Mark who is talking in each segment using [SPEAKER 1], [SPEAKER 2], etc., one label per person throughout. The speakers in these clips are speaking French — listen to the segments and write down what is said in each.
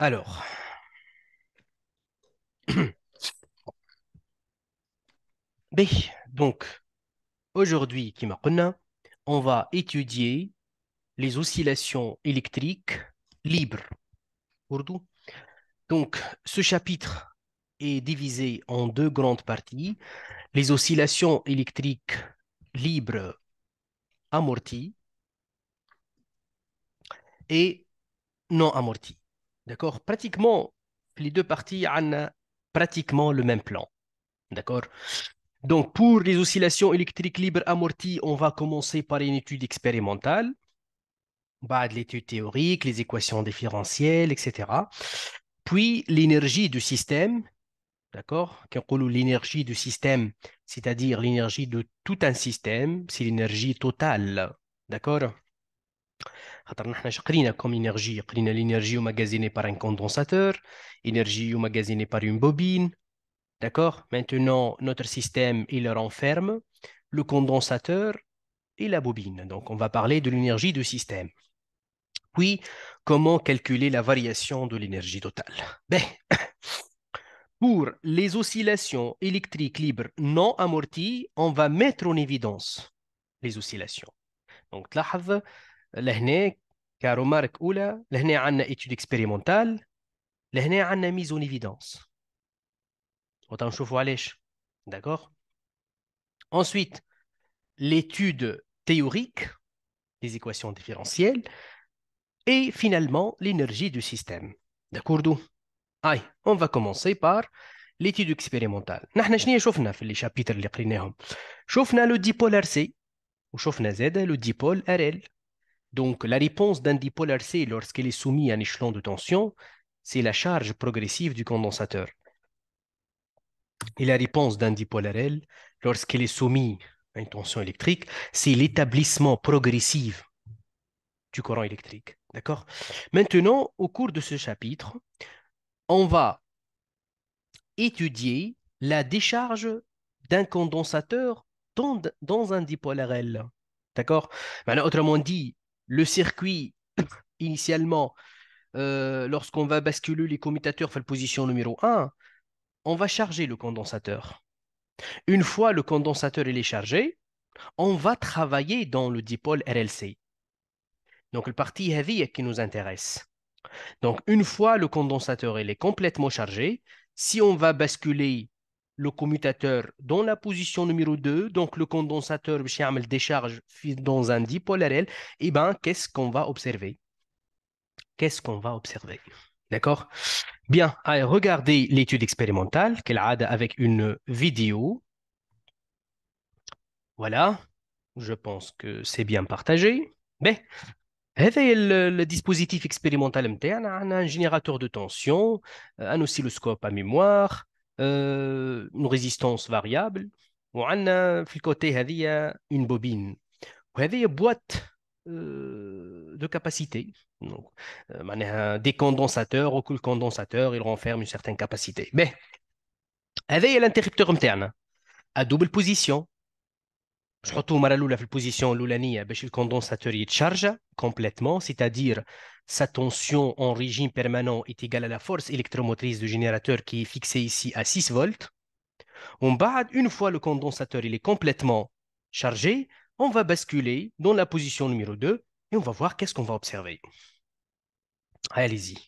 [SPEAKER 1] Alors. Donc, aujourd'hui, Kimakuna, on va étudier les oscillations électriques libres. Donc, ce chapitre est divisé en deux grandes parties. Les oscillations électriques libres amorties et non amorties. D'accord Pratiquement, les deux parties ont pratiquement le même plan. D'accord Donc, pour les oscillations électriques libres amorties, on va commencer par une étude expérimentale, bah, de l'étude théorique, les équations différentielles, etc. Puis, l'énergie du système, d'accord L'énergie du système, c'est-à-dire l'énergie de tout un système, c'est l'énergie totale, d'accord خاطر avons اش l'énergie, كوم انرجي قرينا l'énergie ماغازيني par un condensateur, انرجي ماغازيني par une bobine. D'accord Maintenant, notre système, il renferme le condensateur et la bobine. Donc, on va parler de l'énergie du système. Puis, comment calculer la variation de l'énergie totale ben, Pour les oscillations électriques libres non amorties, on va mettre en évidence les oscillations. Donc, là, Là-haut, car remarque cela, là-haut, on a étude expérimentale, là-haut, on a mise en évidence. Autant je vous vois les, d'accord? Ensuite, l'étude théorique, les équations différentielles, et finalement l'énergie du système. D'accord, d'où? Ah, on va commencer par l'étude expérimentale. Nous, nous allons voir dans le chapitre quinze-homme. Voir le dipôle RC, ou voir la zèle le dipôle RL. Donc, la réponse d'un dipôle C lorsqu'elle est soumise à un échelon de tension, c'est la charge progressive du condensateur. Et la réponse d'un dipôle L lorsqu'elle est soumise à une tension électrique, c'est l'établissement progressif du courant électrique. D'accord Maintenant, au cours de ce chapitre, on va étudier la décharge d'un condensateur dans, un dipôle RL. D'accord Autrement dit, le circuit initialement, euh, lorsqu'on va basculer les commutateurs fait la position numéro 1, on va charger le condensateur. Une fois le condensateur est chargé, on va travailler dans le dipôle RLC. Donc, le parti heavy qui nous intéresse. Donc, une fois le condensateur est complètement chargé, si on va basculer le commutateur dans la position numéro 2, donc le condensateur le décharge dans un dipôle et eh ben qu'est-ce qu'on va observer Qu'est-ce qu'on va observer D'accord Bien, allez, regardez l'étude expérimentale qu'elle a avec une vidéo. Voilà, je pense que c'est bien partagé. Mais réveille le dispositif expérimental un générateur de tension, un oscilloscope à mémoire, euh, une une variable variable une bobine الكوتي une bobine ou une boîte euh, de capacité. Donc, euh, des condensateurs, le condensateur, il renferme une certaine capacité. Mais, a l'interrupteur interne, à double position, position المره الاولى le condensateur est باش complètement, c'est-à-dire sa tension en régime permanent est égale à la force électromotrice du générateur qui est fixée ici à 6 volts. On une fois le condensateur il est complètement chargé, on va basculer dans la position numéro 2 et on va voir qu'est-ce qu'on va observer. Allez-y.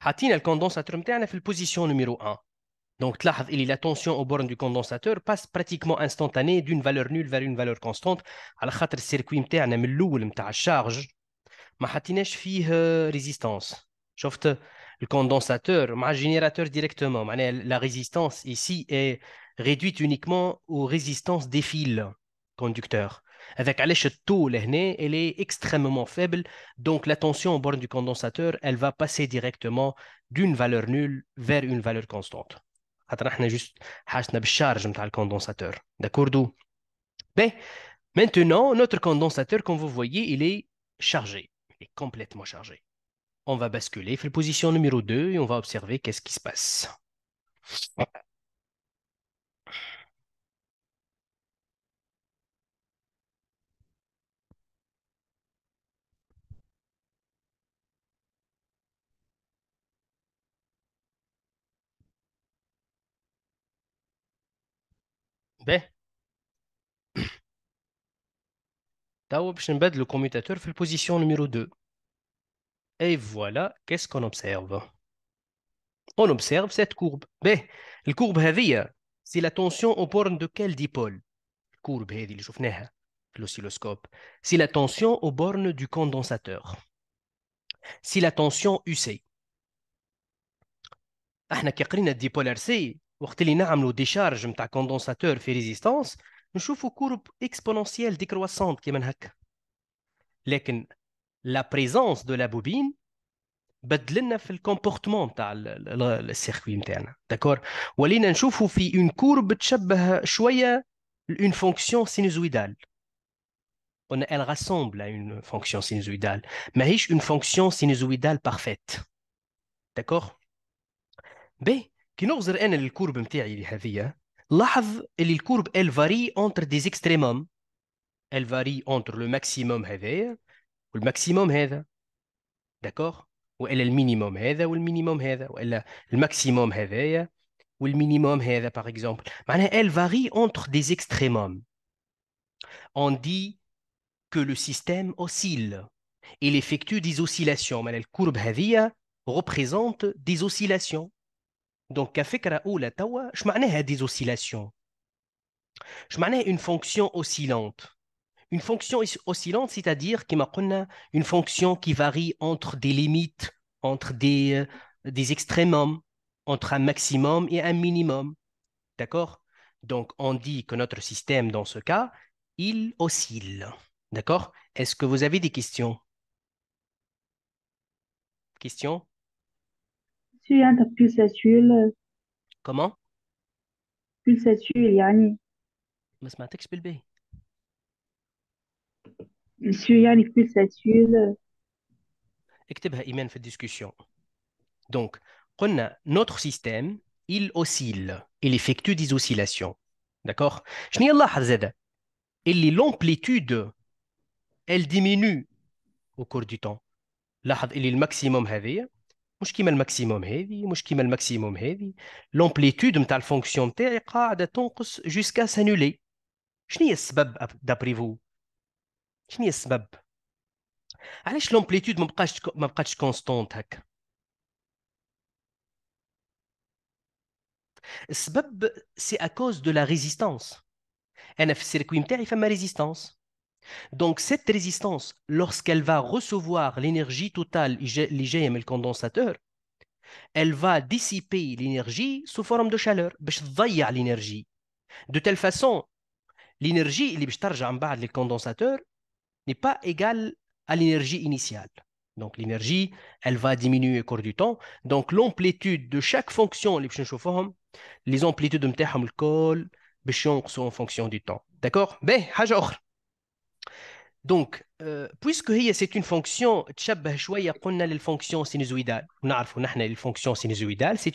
[SPEAKER 1] حاطين الكوندنساتور نتاعنا في position numéro 1 donc, la tension aux bornes du condensateur passe pratiquement instantanée d'une valeur nulle vers une valeur constante. À le circuit charge, euh, le condensateur le générateur directement la résistance ici est réduite uniquement aux résistances des fils conducteurs avec taux elle est extrêmement faible donc la tension aux bornes du condensateur elle va passer directement d'une valeur nulle vers une valeur constante خاطر احنا جوست حاجتنا بالشارج نتاع الكوندونساتور ben, Maintenant, notre condensateur, comme vous voyez, il est chargé, il est complètement chargé. On va basculer, faire position numéro 2 et on va observer qu'est-ce qui se passe. B. Bah. Le commutateur fait la position numéro 2. Et voilà, qu'est-ce qu'on observe On observe cette courbe. B. Bah, la courbe heavy, c'est la tension aux bornes de quel dipôle La courbe heavy, l'oscilloscope. C'est la tension aux bornes du condensateur. C'est la tension UC. Ah, la dipôle donc, nous avons des décharge de condensateurs, et résistances, nous avons une courbe exponentielle décroissante Mais la présence de la bobine, c'est le comportement du circuit interne. D'accord nous avons une courbe, nous avons une fonction sinusoïdale. Elle ressemble à une fonction sinusoïdale. Mais c'est une fonction sinusoïdale parfaite. D'accord B. كي نغزر انا الكورب نتاعي entre لاحظ اللي الكورب maximum اونتر دي maximum le لو ماكسيموم هذايا والماكسيموم هذا minimum والا المينيموم هذا والمينيموم هذا والا الماكسيموم Elle varie entre des on dit que le système oscille il effectue des oscillations La courbe représente des oscillations donc, كفكره اولى ou la معناها ديزوسيلاسيون اش des oscillations. fonction oscillante Une fonction oscillante, c'est-à-dire une fonction qui varie entre des limites, entre des, euh, des entre un maximum et un minimum. D'accord Donc, on dit que notre système, dans ce cas, il oscille. D'accord Est-ce que vous avez des questions Question tu as ta pulsatule. Euh, Comment Pulsatule, Yanni. Mais c'est ma texte, Bilbe. Monsieur Yanni, pulsatule. Euh. Écoutez, bah, il mène cette discussion. Donc, notre système, il oscille. Il effectue des oscillations. D'accord Je n'ai Allah, z. Et l'amplitude, elle diminue au cours du temps. L'ahad, il est le maximum, Hazed. Moi je kime maximum heavy, moi je kime maximum heavy. L'amplitude de telle fonction tendra à tendre jusqu'à s'annuler. Quel est le sens du problème? Quel est le sens du problème? l'amplitude est constante? Le sens du problème est à cause de la résistance. NF circuit terre il fait ma résistance. Donc cette résistance, lorsqu'elle va recevoir l'énergie totale, l'IGM, le condensateur, elle va dissiper l'énergie sous forme de chaleur, l'énergie. De telle façon, l'énergie اللي باش n'est pas égale à l'énergie initiale. Donc l'énergie, elle va diminuer au cours du temps. Donc l'amplitude de chaque fonction, les les amplitudes de le col, en fonction du temps. D'accord Mais, ben, donc, euh, puisque c'est une fonction, c'est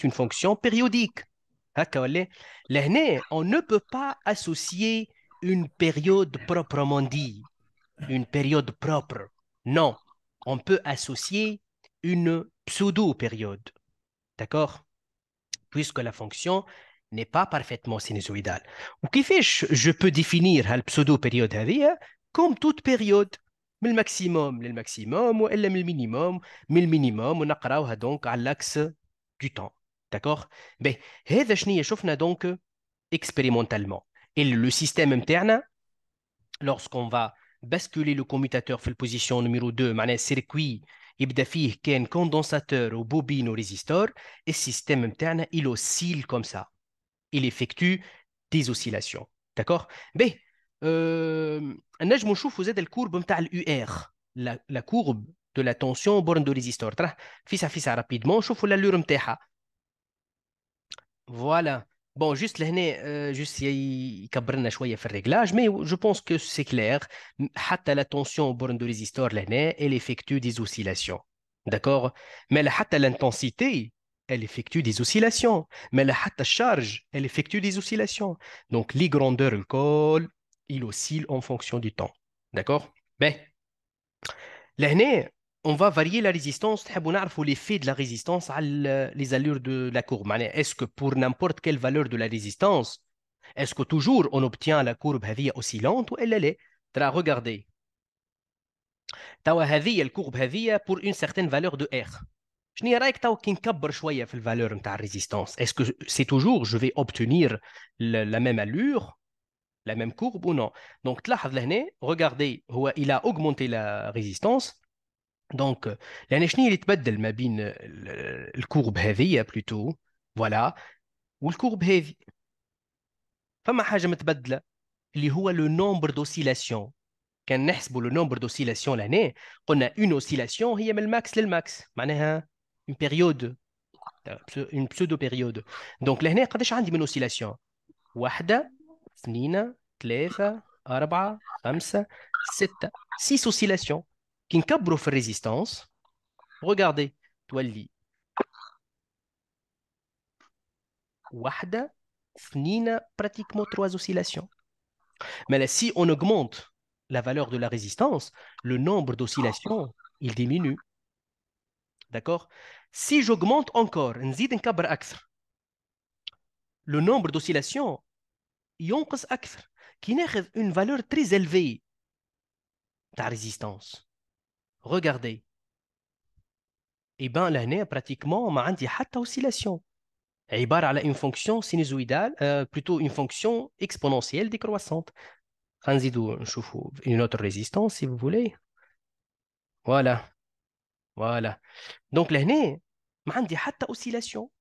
[SPEAKER 1] une fonction périodique. On ne peut pas associer une période proprement dite, une période propre. Non, on peut associer une pseudo-période. D'accord Puisque la fonction n'est pas parfaitement sinusoïdale. Ou je peux définir la pseudo-période. Comme toute période, mais le maximum, le maximum ou elle le minimum, mais le minimum. On a donc à l'axe du temps, d'accord? mais hezashni et chauffe donc expérimentalement. Et le système interne, lorsqu'on va basculer le commutateur sur la position numéro 2 le circuit, il a un condensateur ou bobine ou résistor, et système interne, il oscille comme ça, il effectue des oscillations, d'accord? mais ben, Nègè Mouchou faisait des la courbe de la tension au bord de résistance. Fais-la, fais rapidement, Voilà. Bon, juste l'année, euh, juste il y a à faire réglage, mais je pense que c'est clair. Hâte à la tension au de résistance, l'année, elle effectue des oscillations. D'accord Mais la hâte à l'intensité, elle effectue des oscillations. Mais la hâte à charge, elle effectue des oscillations. Donc, grandeurs le col il oscille en fonction du temps. D'accord Mais, l'année, on va varier la résistance. On faut l'effet de la résistance à les allures de la courbe. Est-ce que pour n'importe quelle valeur de la résistance, est-ce que toujours on obtient la courbe oscillante ou elle, elle est Regardez. courbe est pour une certaine valeur de R. Je شنو رايك la valeur valeur de ta résistance. Est-ce que c'est toujours, je vais obtenir la même allure la même courbe ou non. Donc, regardez, il a augmenté la résistance. Donc, euh, l'année il est بدل ما بين الكورب plutôt voilà courbe هذه فما حاجه متبدله اللي هو le nombre d'oscillations كان نحسبوا le nombre d'oscillations l'année a une oscillation هي من الماكس للماكس معناها une période euh, une pseudo période donc لهنا قداش عندي من oscillation 2, 4, 5, 6. oscillations. Qui n'y résistance. Regardez. Tu vois 1, 2, pratiquement 3 oscillations. Mais si on augmente la valeur de la résistance, le nombre d'oscillations il diminue. D'accord Si j'augmente encore, le nombre d'oscillations diminue qui n'a une valeur très élevée de ta résistance. Regardez. Eh bien, la pratiquement, maandi hat ta oscillation. Elle a une fonction sinusoïdale, euh, plutôt une fonction exponentielle décroissante. Anzido, je une autre résistance, si vous voulez. Voilà. Donc, l'année m'a maandi hat oscillation.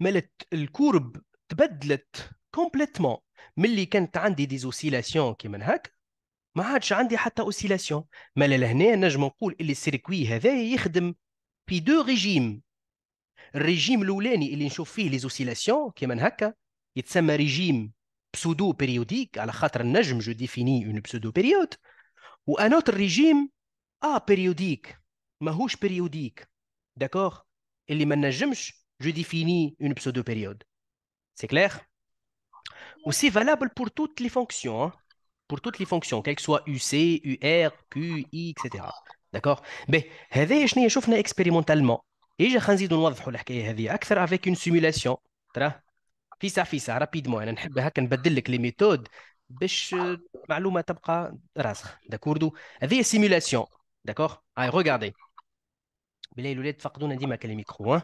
[SPEAKER 1] Mais la courbe, a changé. كومبليتمون ملي كانت عندي دي زوسيلاسيون كيما هكا ما عادش عندي حتى اوسيلاسيون ما لهنا نجم نقول اللي السيركوي هذا يخدم في دو ريجيم الريجيم الاولاني اللي نشوف فيه لي زوسيلاسيون كيما هكا يتسمى ريجيم بسودو بيريوديك على خاطر النجم جو ديفيني اون بسودو بيريود وان اوتر ريجيم ا بيريوديك ماهوش بيريوديك داكور اللي ما نجمش جو ديفيني اون بسودو بيريود سي كلير Aussi valable pour toutes les fonctions. Hein. Pour toutes les fonctions, quelles que soient UC, UR, Q, I, etc. D'accord Mais, je ce que nous avons expérimentalement. Et je vais vous montrer ce que nous avons fait avec une simulation. Fais ça, fais ça, rapidement. Je vais vous montrer les méthodes pour que l'information reste. D'accord C'est une simulation. D'accord Allez, regardez. Vous avez vu que nous avons dit que les micros. Hein?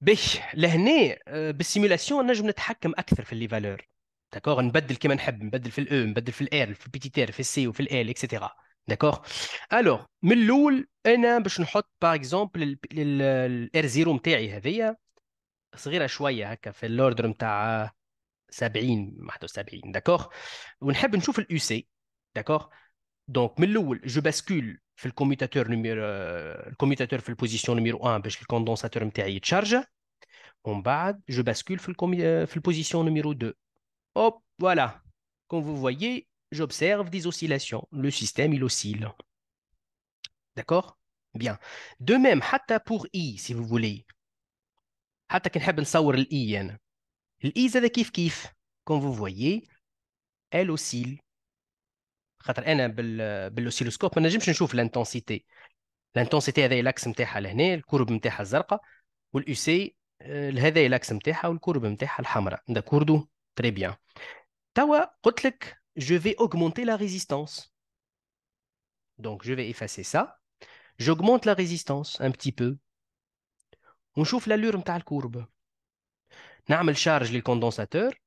[SPEAKER 1] باش لهنا آه، بالسيمولاسيون نجم نتحكم اكثر في لي فالور داكوغ نبدل كيما نحب نبدل في الاو e، نبدل في الار في البيتي ار في السي وفي الال اكسيتيرا داكوغ الوغ من الاول انا باش نحط باغ اكزومبل الار زيرو نتاعي هذيا صغيره شويه هكا في الاوردر نتاع 70 71 داكوغ ونحب نشوف الاو سي داكوغ دونك من الاول جو باسكول Le commutateur fait la position numéro 1 parce que le condensateur est En bas, je bascule dans la position numéro 2. Voilà. Comme vous voyez, j'observe des oscillations. Le système oscille. D'accord Bien. De même, pour I, si vous voulez. J'aimerais L'I zade Comme vous voyez, elle oscille. خاطر انا بال... بالاوسيلوسكوب ما نجمش نشوف لانتونسيتي لانتونسيتي هذا الاكس نتاعها لهنا الكورب نتاعها الزرقاء والاو سي هذا الاكس نتاعها والكورب نتاعها الحمراء داكوردو تري بيان توا قلت لك je vais augmenter la résistance donc je vais effacer ça j'augmente la résistance un petit peu ونشوف لالور نتاع الكورب نعمل شارج للكوندنساتور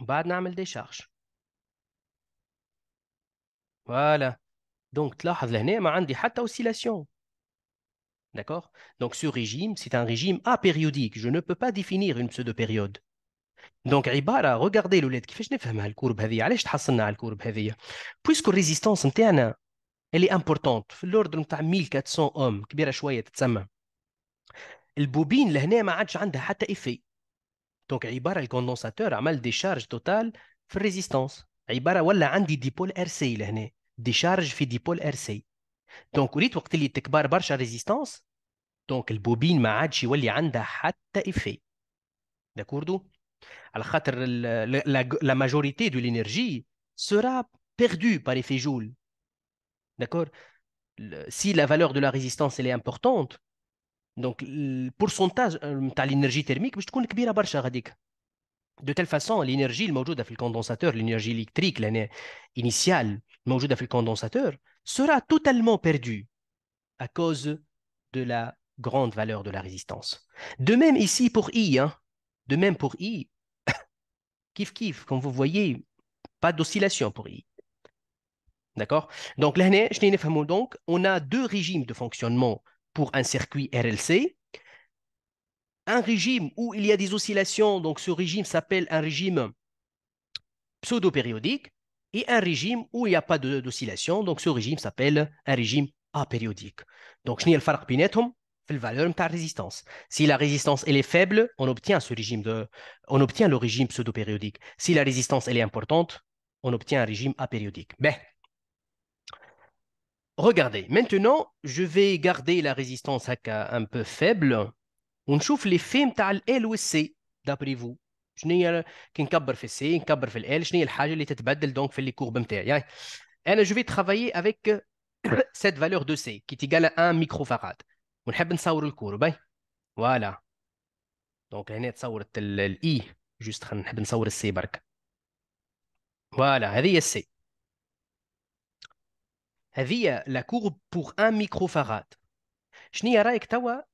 [SPEAKER 1] بعد نعمل ديشارج voilà. Donc, là, j'ai pas d'oscillation. D'accord Donc, ce régime, c'est un régime apériodique. Je ne peux pas définir une pseudo-période. Donc, Ibarra, regardez le lettre. comment je n'ai pas compris à la courbe Pourquoi est-ce que la courbe Puisque Puisque la résistance interne, elle est importante. Dans l'ordre de 1400 hommes, qui est un peu plus grand, la bobine, là, n'a pas d'effet. Donc, Ibarra, le condensateur, a mal des charges totales de résistance. Ibarra, voilà, il y a un dipôle RC, là, n'est ديشارج في ديبول ار سي دونك وليت وقت اللي تكبر برشا ريزيستانس دونك البوبين ما عادش يولي عندها حتى افي داكوردو على خاطر لا ماجوريتي دو لينيرجي سورا بيردو par effet جول داكور سي لا فالور دو لا résistance elle est دونك donc نتاع pourcentage de euh, باش تكون كبيره برشا غاديك de telle façon, l'énergie الموجودة في condensateur, l'énergie électrique l'année initiale الموجودة في condensateur, sera totalement perdue à cause de la grande valeur de la résistance. De même ici pour I, hein. de même pour I, kiff kiff, comme vous voyez, pas d'oscillation pour I. D'accord Donc, donc, on a deux régimes de fonctionnement pour un circuit RLC, un régime où il y a des oscillations, donc ce régime s'appelle un régime pseudo-périodique, et un régime où il n'y a pas d'oscillation, donc ce régime s'appelle un régime apériodique. Donc, je n'ai le valeur de résistance. Si la résistance elle est faible, on obtient ce régime de on obtient le régime pseudo-périodique. Si la résistance elle est importante, on obtient un régime apériodique. Mais ben. regardez, maintenant, je vais garder la résistance un peu faible ونشوف لي في نتاع ال والسي دابري فو شنو هي كي نكبر في السي نكبر في الال شنو هي الحاجه اللي تتبدل دونك في لي كورب نتاعي يعني انا جو في ترافايي افيك سيت فالور دو سي كي تيغال 1 ميكرو فاراد ونحب نصور الكورب باي فوالا دونك هنا تصورت الاي جوست e، خلينا نحب نصور السي برك فوالا هذه هي السي هذه لا كورب بور 1 ميكرو فاراد شنو هي رايك توا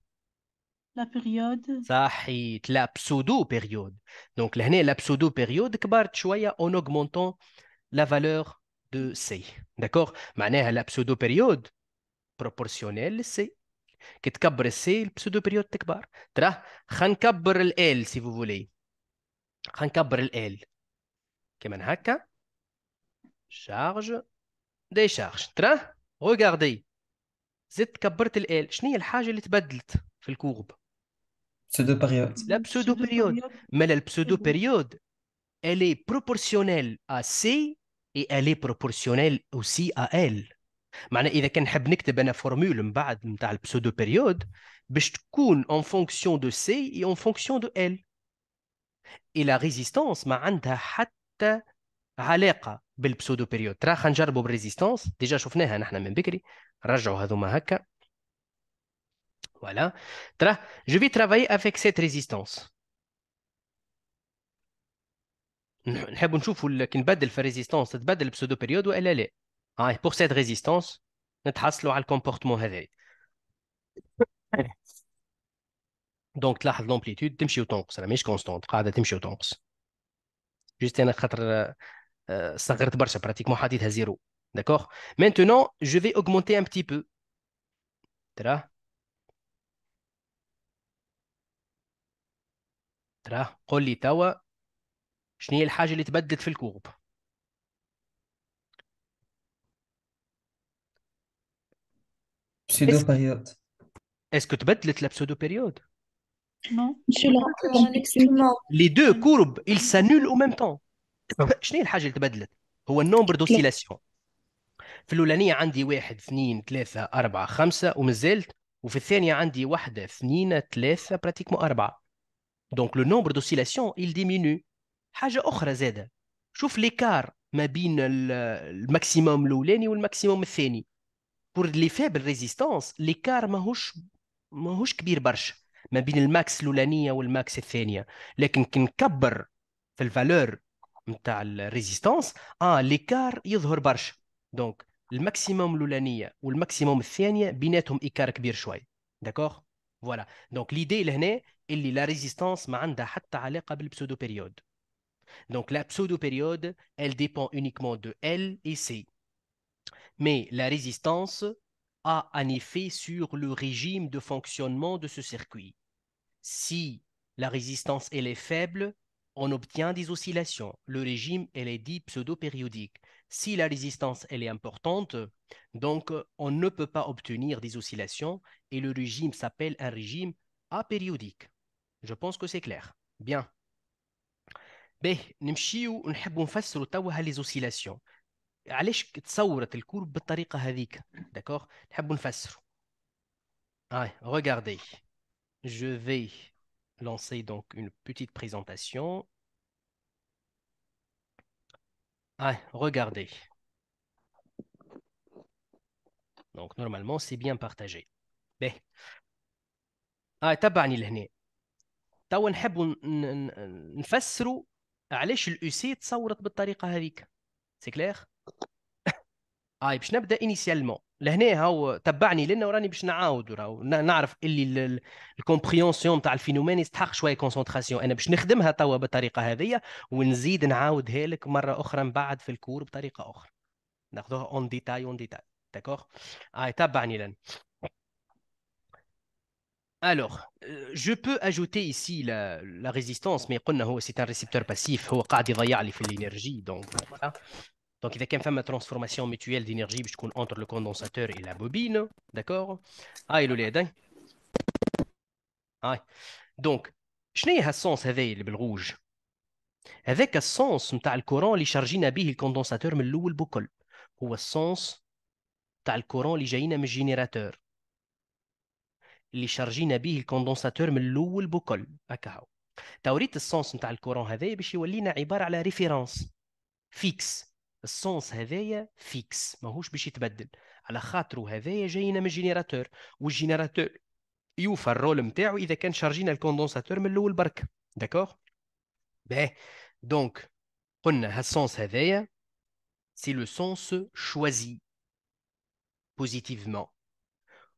[SPEAKER 1] لا بيريود صحيت لا بسودو بيريود دونك لهنا لا بسودو بيريود كبرت شويه اون اوغمونتون لا فالور دو سي داكوغ معناها لا بسودو بيريود بروبورسيونيل للسي كي تكبر السي البسودو بيريود تكبر تراه خنكبر ال سي فو فولي خنكبر ال كما هكا شارج دي شارج تراه ريغاردي زدت كبرت ال شنو هي الحاجه اللي تبدلت في الكورب Pseudo période. La pseudo période. Mais la pseudo période, elle est proportionnelle à C et elle est proportionnelle aussi à L. معناها اذا كان نحب نكتب انا فورمول من بعد نتاع البسودو بيريود باش تكون اون فونكسيون دو سي اي اون فونكسيون دو ال اي لا ريزيستانس ما عندها حتى علاقه بالبسودو بيريود ترى خلينا نجربوا بالريزيستونس ديجا شفناها نحن من بكري رجعوا هذوما هكا Voilà. je vais travailler avec cette résistance. نحب نشوفوا كي نبدل في petit تتبدل بسودو بيريود والا لا هاي بور سيت ريزيستونس نتحصلوا على الكومبورتمون هذا دونك تلاحظ لومبليتود قلت قول لي توا شنو هي الحاجه اللي تبدلت في الكوب بسيدو بيريود اسكو تبدلت لا بيريود نو لي دو كورب il سانول او ميم طون شنو هي الحاجه اللي تبدلت هو النومبر دوسيلاسيون في الاولانيه عندي واحد اثنين ثلاثه اربعه خمسه ومازلت وفي الثانيه عندي واحده اثنين ثلاثه براتيكمون اربعه Donc le nombre d'oscillations, il diminue. حاجة أخرى زاد شوف l'écart ما بين الماكسيموم والماكسيموم الثاني. Pour les faibles résistances, l'écart ماهوش ماهوش كبير برشا ما بين الماكس الأولانية والماكس الثانية. لكن كي نكبر في الفالور نتاع اه ليكار يظهر برشا والماكسيموم بيناتهم Voilà. Donc, l'idée la résistance. Donc la pseudo-période, elle dépend uniquement de L et C. Mais la résistance a un effet sur le régime de fonctionnement de ce circuit. Si la résistance elle est faible, on obtient des oscillations. Le régime elle est dit pseudo-périodique. Si la résistance elle est importante, donc on ne peut pas obtenir des oscillations et le régime s'appelle un régime apériodique. Je pense que c'est clair. Bien. Beh, nous aussi, on fait bon face sur les oscillations. courbe de la manière D'accord, on fait bon Regardez, je vais lancer donc une petite présentation. Ah, regardez. Donc normalement, c'est bien partagé. Beh, ah, tab'ani pas تو نحبوا نفسروا علاش الاوسي تصورت بالطريقه هذيك سي كلير اي باش نبدا انيسيالمون لهنا هاو تبعني لنا وراني باش نعاود راهو نعرف اللي الكومبريونسيون تاع الفينومين يستحق شويه كونسنتراسيون انا باش نخدمها توا بالطريقه هذه ونزيد نعاودها لك مره اخرى من بعد في الكور بطريقه اخرى ناخذوها اون ديتاي اون ديتاي داكوغ اي تبعني لنا Alors, euh, je peux ajouter ici la, résistance, mais c'est un récepteur passif, il fait l'énergie. Donc, il y a quand une transformation mutuelle d'énergie entre le condensateur et la bobine. D'accord Ah, il est ah. Donc, je n'ai pas sens avec le rouge. Avec un sens, le courant est chargé d'abîmer le condensateur, mais le sens, le courant est chargé du générateur. اللي شارجينا به الكوندنساتور من الاول بكل هكا هو توريت السونس نتاع الكورون هذايا باش يولينا عباره على ريفيرونس فيكس السونس هذايا فيكس ماهوش باش يتبدل على خاطرو هذايا جاينا من جينيراتور والجينيراتور يوفى الرول نتاعو اذا كان شارجينا الكوندنساتور من الاول برك داكور باه دونك قلنا هالسونس هذايا سي لو سونس شوازي بوزيتيفمون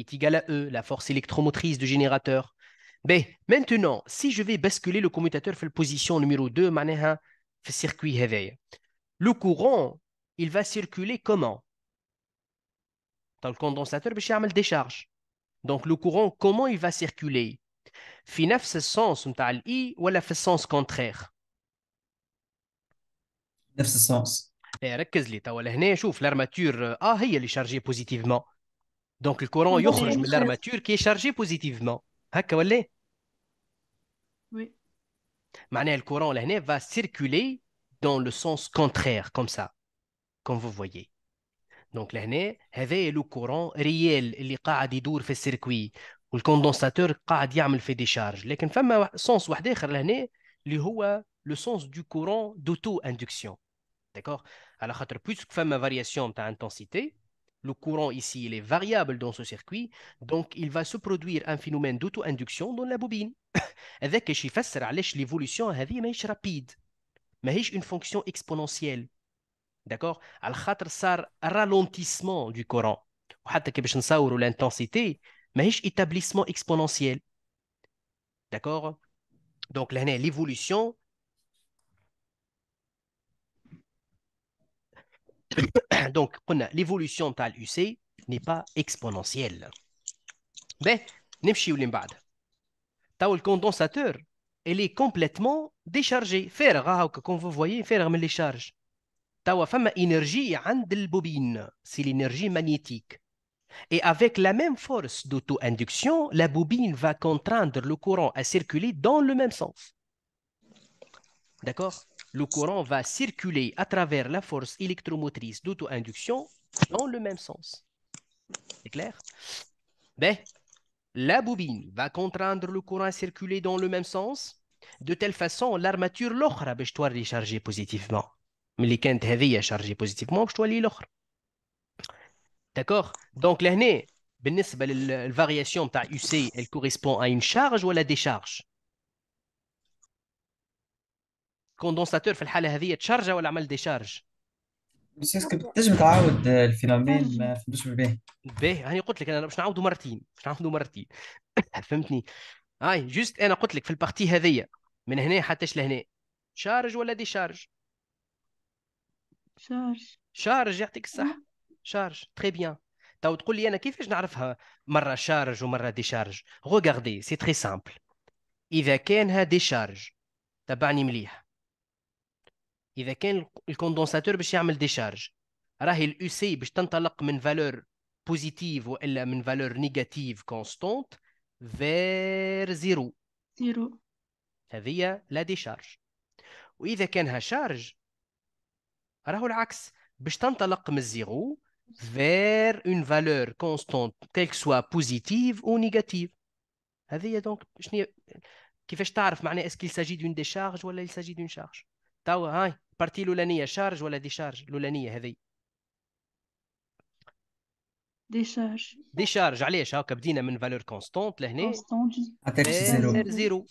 [SPEAKER 1] est égal à E, la force électromotrice du générateur. Ben, maintenant, si je vais basculer le commutateur fait la position numéro 2, le circuit réveil. Le courant, il va circuler comment Dans le condensateur, je vais une décharge. Donc le courant, comment il va circuler في sens ou نتاع I ولا في sens sens نفس sens. ركز لي توا لهنا l'armature euh, A هي اللي positivement. positivement. Donc le courant y sort de qui est chargée positivement. Hein, Oui. le courant l'année va circuler dans le sens contraire, comme ça, comme vous voyez. Donc l'année avait le courant réel qui est en fait circuit ou le condensateur le fait de charges Mais le sens des le sens du courant d'auto-induction. D'accord? Alors plus que variation de intensité, le courant ici est variable dans ce circuit, donc il va se produire un phénomène d'auto-induction dans la bobine. Avec ce qui fait l'évolution est rapide, mais une fonction exponentielle. D'accord al khatr sar ralentissement du courant. L'intensité, mais établissement exponentiel. D'accord Donc l'année, l'évolution, Donc, l'évolution de l'U.C. n'est pas exponentielle. Mais, y va بعد le condensateur? elle est complètement déchargée faire هاكا vous voyez فويي les Il y a énergie énergie de la bobine. C'est l'énergie magnétique Et avec la même force d'auto-induction, la bobine va contraindre le courant à circuler dans le même sens. D'accord le courant va circuler à travers la force électromotrice d'auto-induction dans le même sens. C'est clair Mais ben, la bobine va contraindre le courant à circuler dans le même sens. De telle façon, l'armature l'ochra باش ben, positivement. Mais a ملي كانت positivement, positivement, positivement, باش تولي l'ochra. D'accord Donc l'année, بالنسبة ben, variation de UC, elle correspond à une charge ou à la décharge كوندونساتور في الحاله هذه تشارجا ولا عمل ديشارج بس اسكو تنجم تعاود آه، الفينومين ما فهمتوش به به هاني قلت لك انا باش نعاودو مرتين باش نعاودو مرتين فهمتني هاي جوست انا قلت لك في البارتي هذيا من هنا حتى لهنا شارج ولا دي شارج شارج شارج يعطيك الصح أه. شارج تري بيان تو تقول لي انا كيفاش نعرفها مره شارج ومره دي شارج غوغاردي سي تري سامبل اذا كانها دي شارج تبعني مليح اذا كان الكوندنساتور باش يعمل ديشارج راهي الاو سي باش تنطلق من فالور بوزيتيف والا من فالور نيجاتيف كونستانت فير زيرو زيرو هذه لا ديشارج واذا كانها شارج راهو العكس باش تنطلق من الزيرو فير اون فالور كونستانت كيلك سوا بوزيتيف او نيجاتيف هذه دونك شنو كيفاش تعرف معناها اسكيل ساجي دون ديشارج ولا يل ساجي دون شارج توا هاي بارتي الاولانيه شارج ولا ديشارج الاولانيه هذه ديشارج ديشارج علاش هاكا بدينا من فالور كونستونت لهنا كونستونت زيرو زيرو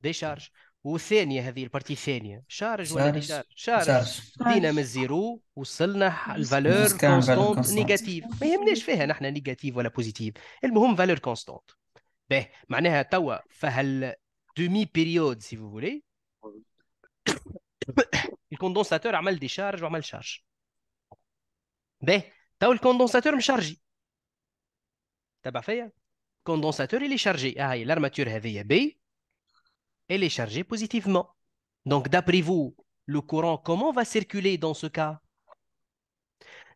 [SPEAKER 1] ديشارج والثانيه هذه البارتي الثانيه شارج ولا ديشارج شارج, شارج. بدينا من زيرو وصلنا الفالور كونستونت نيجاتيف ما يهمناش فيها نحن نيجاتيف ولا بوزيتيف المهم فالور كونستونت به معناها توا فهال دومي بيريود سي فو فولي le condensateur a mal décharge ou a mal charge ben le condensateur me charge t'as hein? le condensateur il est chargé ah, l'armature eh ben, elle est chargée positivement donc d'après vous le courant comment va circuler dans ce cas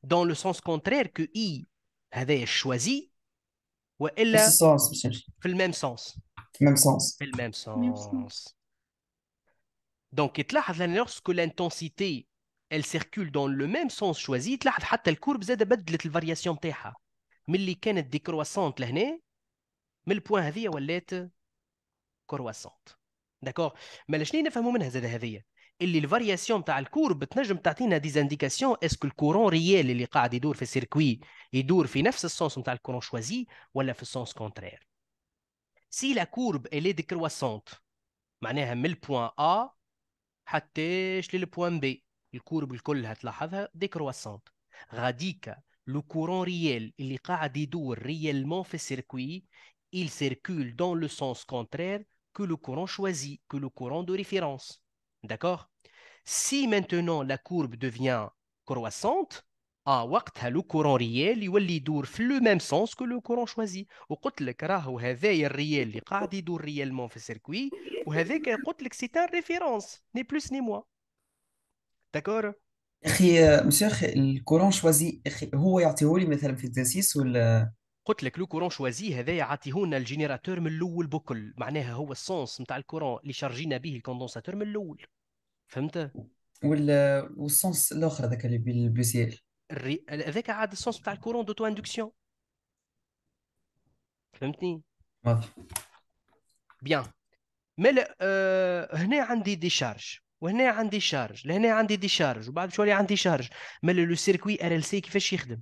[SPEAKER 1] dans le sens contraire que i avait choisi ou elle a le même sens le même sens دونك تلاحظ لان لوسكو لانتونسيتي ال سيركول دون لو ميم سونس شوازي تلاحظ حتى الكورب زاد بدلت الفارياسيون تاعها ملي كانت كرواسونت لهنا من البوان هذيا ولات كرواسونت داكور مالا شنو نفهموا منها زاد هذيا اللي الفارياسيون تاع الكورب تنجم تعطينا دي زانديكاسيون اسكو الكورون ريال اللي قاعد يدور في السيركوي يدور في نفس السونس نتاع الكورون شوازي ولا في السونس كونترير سي لا كورب الي كرواسونت معناها من البوان ا le point B, الكورب الكل هتلاحظها le courant le courant réel اللي قاعد يدور réellement في circuit, il circule dans le sens contraire que le courant choisi, que le courant de référence. D'accord Si maintenant la courbe devient croissante, اه وقتها لو كورون ريال يولي يدور في لو ميم سونس كو لو كورون شوازي وقلت لك راهو هذايا الريال اللي قاعد يدور ريالمون في السيركوي وهذاك قلت لك سي ان ريفيرونس ني بلوس ني موا داكور اخي مسيو اخي الكورون شوازي اخي هو يعطيهولي مثلا في التاسيس ولا قلت لك لو كورون شوازي هذايا عاطيهولنا الجينيراتور من الاول بكل معناها هو السونس نتاع الكورون اللي شارجينا به الكوندونساتور من الاول فهمت وال والسونس الاخر هذاك اللي بالبيسيل Avec un sens total courant d'auto-induction. Bien. Mais il y a des décharges. Il a des décharges. Il y a des décharges. Il y a des décharges. Mais le circuit RLC qui fait chier.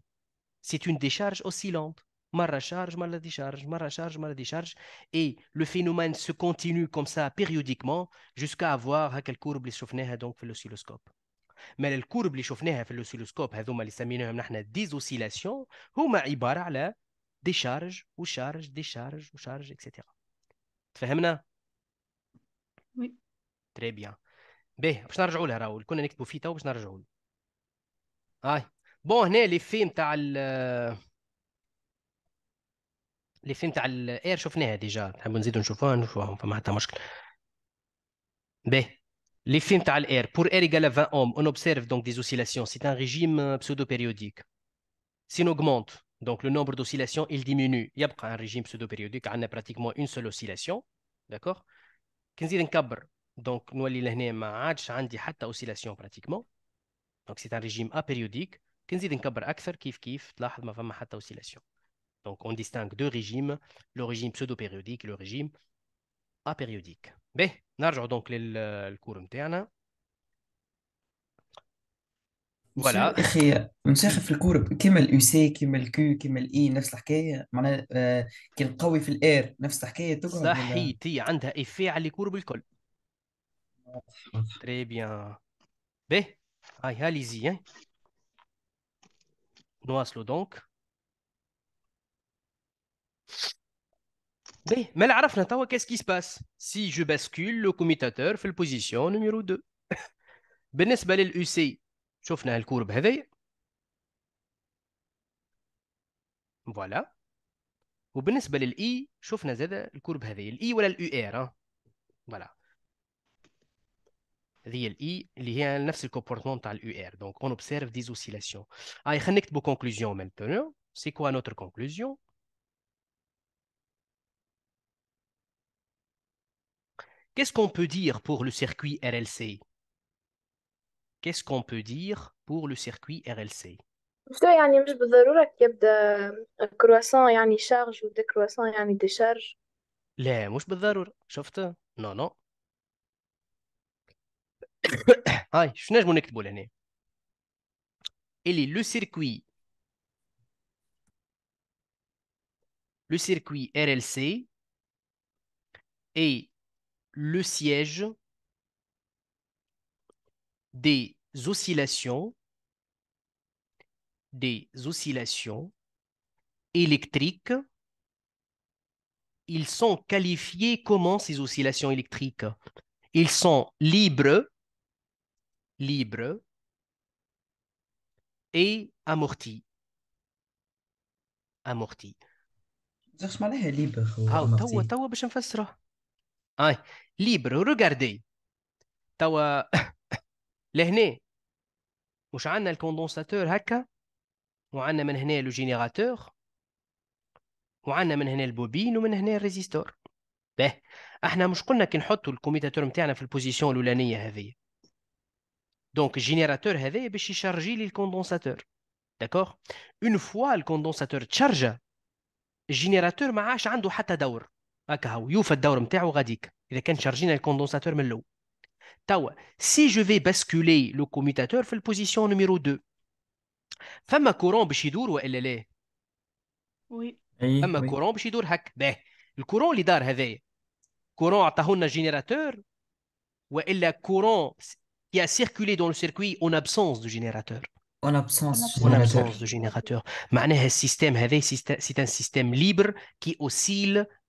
[SPEAKER 1] C'est une décharge oscillante. décharge. y a des décharge. Et le phénomène se continue comme ça périodiquement jusqu'à avoir la courbe qui est soufflée dans l'oscilloscope. مال الكورب اللي شفناها في الاوسيلوسكوب هذوما اللي سميناهم نحن ديزوسيلاسيون هما عباره على دي شارج وشارج دي شارج وشارج اكسيتيرا تفهمنا وي تري بيان باهي باش نرجعوا لها راهو كنا نكتبوا فيه تو باش نرجعوا له هاي بون هنا لي في نتاع لي في نتاع الاير شفناها ديجا نحبوا نزيدوا نشوفوها نشوفوها فما حتى مشكل باهي les de l'air, pour R égale à 20 ohms, on observe donc des oscillations. C'est un régime euh, pseudo-périodique. Si on augmente donc le nombre d'oscillations, il diminue. Il y a un régime pseudo-périodique, on a pratiquement une seule oscillation. D'accord Donc, nous avons oscillation pratiquement. Donc, c'est un régime apériodique. Donc, on distingue deux régimes, le régime pseudo-périodique et le régime ابيريوديك به نرجعوا دونك للكور نتاعنا فوالا اخي في الكور كيما الاو سي كيما الكو كيما الاي e, نفس الحكايه معناها آه، كي القوي في الاير نفس الحكايه تقعد صحيتي عندها ايفي على الكور بالكل تري بيان به هاي هاليزي نواصلو دونك Mais on a qu'est-ce qui se passe Si je bascule le commutateur fait la position numéro 2. Pour le OC, on a vu ce courbe Voilà. Et pour le I, on vu courbe Le I ou le Voilà. C'est le I, qui est le même comportement que le Donc on observe des oscillations. Ah, il une conclusion maintenant. C'est quoi notre conclusion Qu'est-ce qu'on peut dire pour le circuit RLC Qu'est-ce qu'on peut dire pour le circuit RLC Moi, il y a une chose de z'arrure qui est une charge ou de croissance, il y a une décharge. Là, moi, c'est pas de z'arrure. Tu as vu Non, non. Ah, je suis né mon équipe, Bolané. Et le circuit, le circuit RLC, et le siège des oscillations des oscillations électriques. Ils sont qualifiés comment ces oscillations électriques Ils sont libres, libres et amortis. Amortis. اي آه، ليبر روغاردي توا لهنا واش عندنا الكوندونساتور هكا وعندنا من هنا لو جينيراتور وعندنا من هنا البوبين ومن هنا الريزيستور باه احنا مش قلنا كي نحطوا الكوميتاتور نتاعنا في البوزيسيون الاولانيه هذه دونك الجينيراتور هذا باش يشارجي لي الكوندونساتور داكوغ اون فوا الكوندونساتور تشارجا الجينيراتور ما عادش عنده حتى دور هكا هو يوفى الدور نتاعو غاديك اذا كان شارجينا الكوندونساتور من الاول توا سي جو في باسكولي لو كوميتاتور في البوزيسيون نيميرو 2 فما كورون باش يدور والا لا وي فما وي. كورون باش يدور هك باه الكورون اللي دار هذايا كورون عطاه لنا جينيراتور والا كورون يا سيركولي دون لو سيركوي اون en دو جينيراتور générateur. En absence, en absence de générateur. معناها السيستم هذا c'est un système libre qui oscille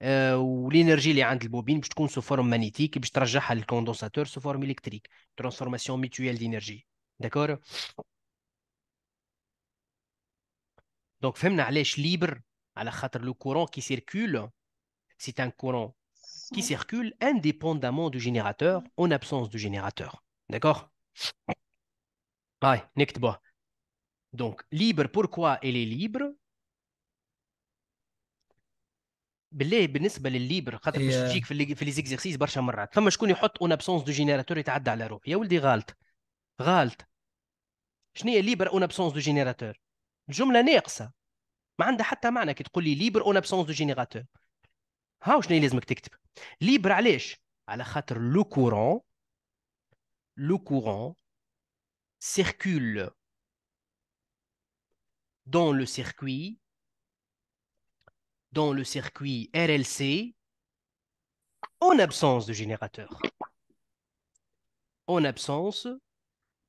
[SPEAKER 1] l'énergie est dans les bobines puis forme magnétique puis tu rajhes le condensateur sous forme électrique transformation mutuelle d'énergie d'accord donc nous libre à la le courant qui circule c'est un courant qui circule indépendamment du générateur en absence du générateur d'accord donc libre pourquoi elle est libre بالله بالنسبه للليبر خاطر باش yeah. تجيك في في ليزيكزيرسيس برشا مرات فما شكون يحط اون ابسونس دو جينيراتور يتعدى على روح يا ولدي غالط غالط شنو هي ليبر اون ابسونس دو جينيراتور الجمله ناقصه ما عندها حتى معنى كي تقول لي ليبر اون ابسونس دو جينيراتور هاو شنو لازمك تكتب ليبر علاش على خاطر لو كورون لو كورون سيركول دون لو سيركوي dans le circuit RLC en absence de générateur. En absence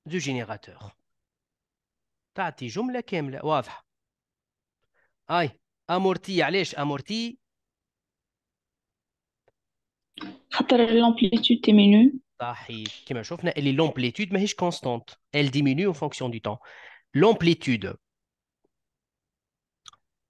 [SPEAKER 1] de générateur. Tati, جملة la caméra. أي Aïe, amorti. allez, خاطر l'amplitude diminue. صحيح كما Elle est l'amplitude ماهيش constante. Elle diminue en fonction du temps. L'amplitude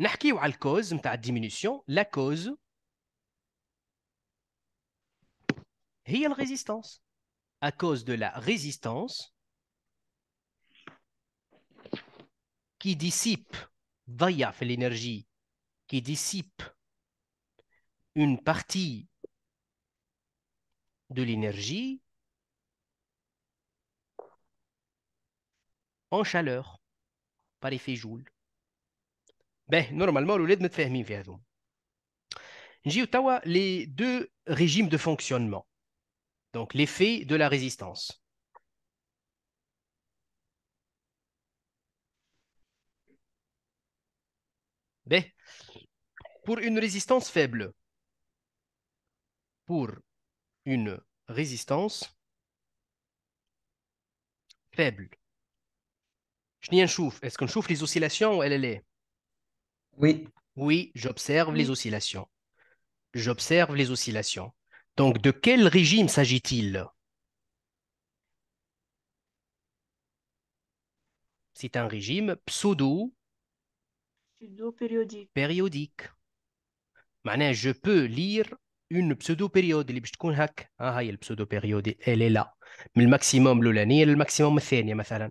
[SPEAKER 1] نحكيو على الكوز نتاع الديمينيسيون لا كوز هي résistance, à cause de la résistance qui dissipe ضيع fait l'énergie qui dissipe une partie de l'énergie en chaleur par effet Joule. Ben, normalement on voulait de notre ferme, il J'ai eu tawa les deux régimes de fonctionnement, donc l'effet de la résistance. Ben, pour une résistance faible, pour une résistance faible, je n'y en chauffe. Est-ce qu'on chauffe les oscillations ou elle est? Oui. j'observe les oscillations. J'observe les oscillations. Donc, de quel régime s'agit-il C'est un régime pseudo. Pseudo-périodique. Je peux lire une pseudo-période ah, elle est là من الماكسيموم le maximum le مثلا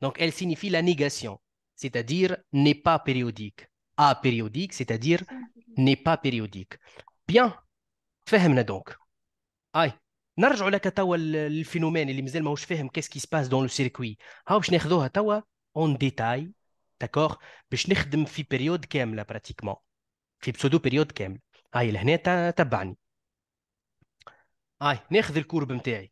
[SPEAKER 1] Donc, elle signifie la négation, c'est-à-dire n'est pas périodique. A périodique, c'est-à-dire n'est pas périodique. Bien, tu as compris, donc. Oui, on va revenir sur le phénomène que je n'ai pas encore compris, qu'est-ce qui se passe dans le circuit. On va prendre ça en détail, d'accord Pour travailler dans une période complète, pratiquement. Dans un pseudo-période complète. Oui, ici, tu m'entends. Oui, on va prendre la courbe. Oui.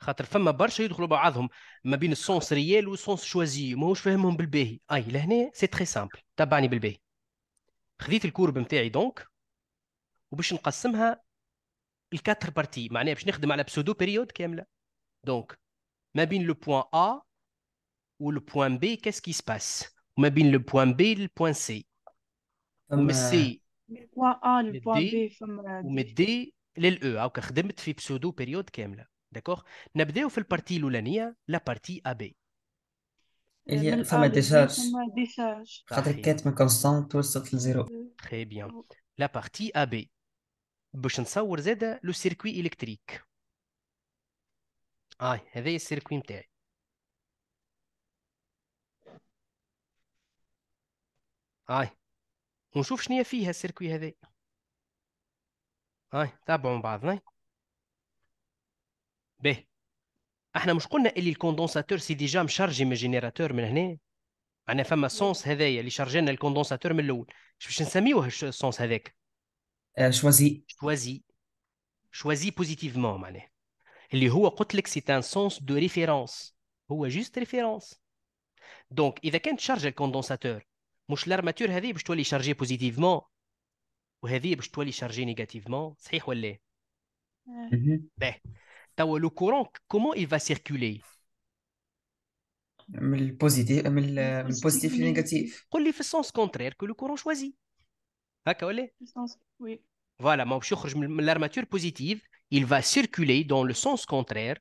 [SPEAKER 1] خاطر فما برشا يدخلوا بعضهم ما بين السونس ريال والسونس شوازي ماهوش فاهمهم بالباهي اي لهنا سي تري سامبل تبعني بالباهي خذيت الكورب نتاعي دونك وباش نقسمها الكاتر بارتي معناها باش نخدم على بسودو بيريود كامله دونك ما بين لو بوان ا ولو بوان بي كاس كي سباس وما بين لو بوان بي بوان سي ومن السي بوان ا بوان بي فما ومن الدي للاو هاكا خدمت في بسودو بيريود كامله داكوغ نبداو في البارتي الاولانيه لا بارتي ا بي اللي هي فما ديشارج فما خاطر كانت من كونستانت وصلت لزيرو تخي بيان لا بارتي ا بي باش نصور زاده لو سيركوي الكتريك اي آه هذا السيركوي نتاعي هاي ah. ونشوف شنو فيها السيركوي هذا هاي ah. تابعوا مع بعضنا باهي احنا مش قلنا اللي الكوندونساتور سي ديجا مشارجي من الجينيراتور من هنا معناها فما سونس هذايا اللي شارجينا الكوندونساتور من الاول باش نسميوه السونس هذاك شوازي شوازي شوازي بوزيتيفمون معناها اللي هو قلت لك سي ان سونس دو ريفيرونس هو جوست ريفيرونس دونك اذا كان تشارج الكوندونساتور مش لارماتور هذه باش تولي شارجي بوزيتيفمون وهذه باش تولي شارجي نيجاتيفمون صحيح ولا لا؟ le courant, comment il va circuler le positif, et le négatif. le sens contraire que le courant choisit. Oui. Voilà, l'armature positive, il va circuler dans le sens contraire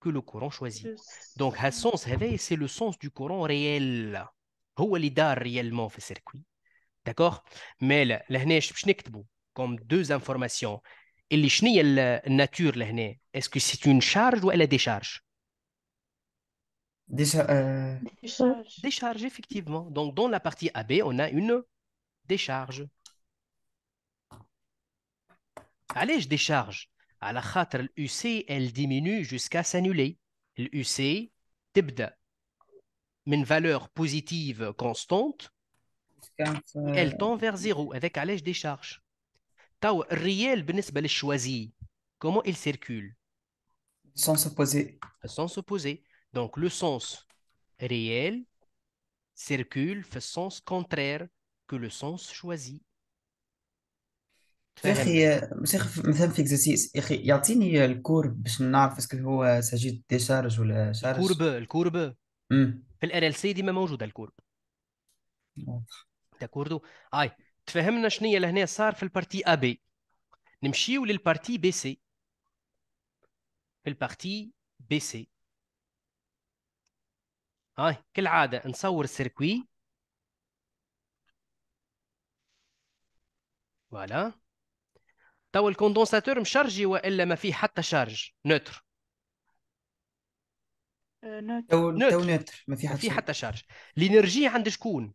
[SPEAKER 1] que le courant choisit. Donc, le sens, c'est le sens du courant réel. هو اللي réellement fait circuit. D'accord Mais là, je comme deux informations. اللي شنو nature الناتور est-ce que c'est une charge une charge ou une euh, décharge. Décharge, effectivement. Donc, dans la partie AB, on a une décharge. Allez, je décharge. À la l'UC, elle diminue jusqu'à s'annuler. L'UC, Une valeur positive constante, euh, elle tend vers zéro avec allège décharge. تو الريال بالنسبه للشوازي كومون il circule sens opposé sens opposé donc le sens réel circule في sens contraire que le sens choisi يا اخي مش مثلا في اكزرسيس اخي يعطيني الكورب باش نعرف اسكو هو ساجيت ديشارج ولا شارج الكورب الكورب في ال ال سي ديما موجوده الكورب داكوردو هاي تفهمنا شنو لهنا صار في البارتي ا بي نمشيو للبارتي بي سي في البارتي بي سي هاي كالعاده نصور السيركوي فوالا تو الكوندنساتور مشارجي والا ما فيه حتى شارج نوتر آه، نوتر نوتر ما فيه حتى حتى شارج الانرجي عند شكون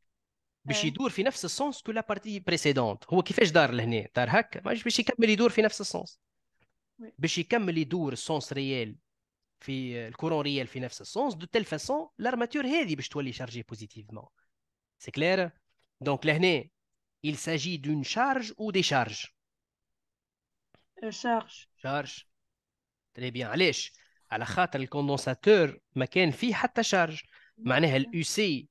[SPEAKER 1] باش إيه. يدور في نفس السونس كو لا بارتي بريسيدونت هو كيفاش دار لهنا دار هكا ماش باش يكمل يدور في نفس السونس باش يكمل يدور السونس ريال في الكورون ريال في نفس السونس دو تيل فاسون لارماتور هذه باش تولي شارجي بوزيتيفمون سي كلير دونك لهنا il s'agit d'une charge ou des charges شارج euh, charge très bien علاش على خاطر الكوندنساتور ما كان فيه حتى شارج معناها mm-hmm. الاو سي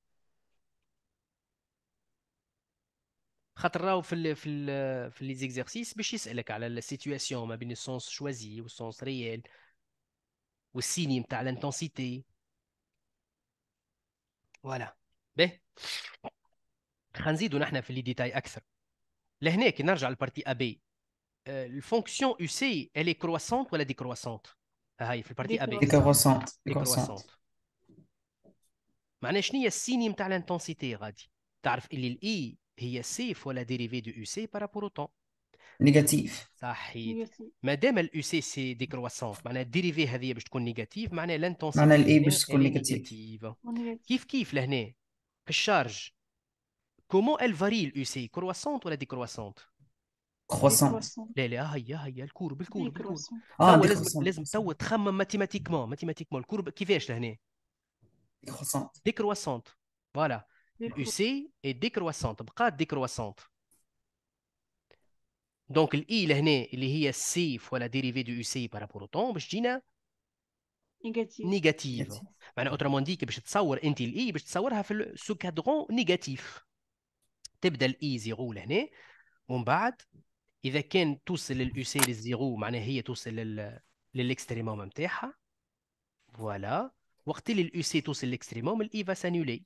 [SPEAKER 1] خاطر راهو في الـ في الـ في لي زيكزيرسيس باش يسالك على السيتواسيون ما بين السونس شوازي والسونس ريال والسيني نتاع لانتونسيتي فوالا باهي خنزيدو نحنا في لي ديتاي اكثر لهنا كي نرجع للبارتي بي آه، الفونكسيون يو سي الي كرواسونت ولا كرواسونت هاي في البارتي ا كرواسونت دي كرواسونت معناها شنو هي السيني نتاع لانتونسيتي غادي تعرف اللي الاي e Il y a C, il faut la dérivée de UC par rapport au temps. Négatif. Mais même l'UC, c'est décroissant. Mais la dérivée négative, l'UC est négative, mais l'intensité est négative. Qu'est-ce que charge? Comment elle varie l'UC? Croissante ou décroissante? Croissante. Courbe. Ah, oui, oui, oui, la courbe. Ah, la courbe. Ah, oui, la courbe. Ah, oui, la courbe. Mathématiquement, mathématiquement, le courbe qui vache l'UC? Décroissante. Décroissante. Voilà. يو سي اي ديكرواسونت بقات ديكرواسونت دونك الاي لهنا اللي هي السي فوا لا ديريفي دو يو سي بارابور طون باش تجينا نيجاتيف نيجاتيف معناها اوترومون ديك باش تصور انت الاي باش تصورها في سو كادرون نيجاتيف تبدا الاي زيرو لهنا ومن بعد اذا كان توصل للاو سي للزيرو معناها هي توصل لل... للاكستريموم نتاعها فوالا وقت اللي الاو سي توصل للاكستريموم الاي فا سانيولي